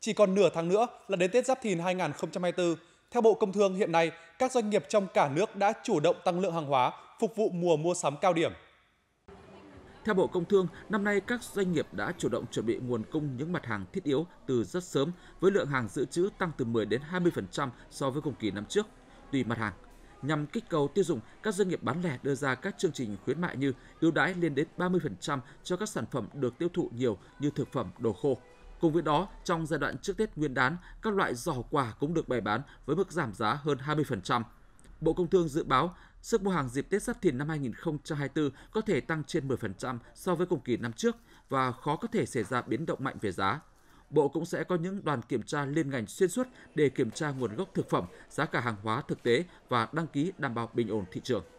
Chỉ còn nửa tháng nữa là đến Tết Giáp Thìn 2024. Theo Bộ Công Thương hiện nay, các doanh nghiệp trong cả nước đã chủ động tăng lượng hàng hóa phục vụ mùa mua sắm cao điểm. Theo Bộ Công Thương, năm nay các doanh nghiệp đã chủ động chuẩn bị nguồn cung những mặt hàng thiết yếu từ rất sớm với lượng hàng dự trữ tăng từ 10 đến 20% so với cùng kỳ năm trước, tùy mặt hàng. Nhằm kích cầu tiêu dùng, các doanh nghiệp bán lẻ đưa ra các chương trình khuyến mại như ưu đãi lên đến 30% cho các sản phẩm được tiêu thụ nhiều như thực phẩm, đồ khô. Cùng với đó, trong giai đoạn trước Tết Nguyên đán, các loại giỏ quà cũng được bày bán với mức giảm giá hơn 20%. Bộ Công Thương dự báo sức mua hàng dịp Tết Giáp Thìn năm 2024 có thể tăng trên 10% so với cùng kỳ năm trước và khó có thể xảy ra biến động mạnh về giá. Bộ cũng sẽ có những đoàn kiểm tra liên ngành xuyên suốt để kiểm tra nguồn gốc thực phẩm, giá cả hàng hóa thực tế và đăng ký đảm bảo bình ổn thị trường.